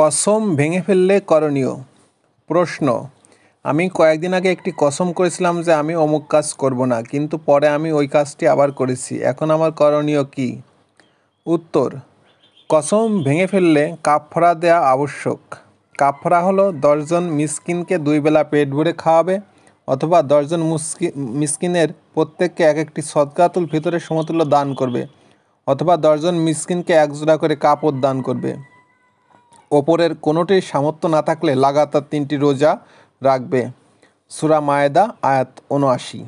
কসম ভেঙে ফেললে করণীয় প্রশ্ন আমি কয়েকদিন আগে একটি কসম করেছিলাম যে আমি অমুক কাজ করব না কিন্তু পরে আমি ওই কাজটি আবার করেছি এখন আমার করণীয় কি উত্তর কসম ভেঙে ফেললে কাফরা দেয়া আবশ্যক কাফরা হলো দশজন মিসকিনকে দুই বেলা পেট ভরে খাওয়াবে অথবা দশজন মুসকি মিসকিনের প্রত্যেককে এক একটি সদকাতুল ভিতরে সমতুল্য দান করবে অথবা দশজন মিসকিনকে একজোড়া করে কাপড় দান করবে ওপরের কোনোটির সামর্থ্য না থাকলে লাগাতার তিনটি রোজা রাখবে সুরা মায়েদা আয়াত উনআশি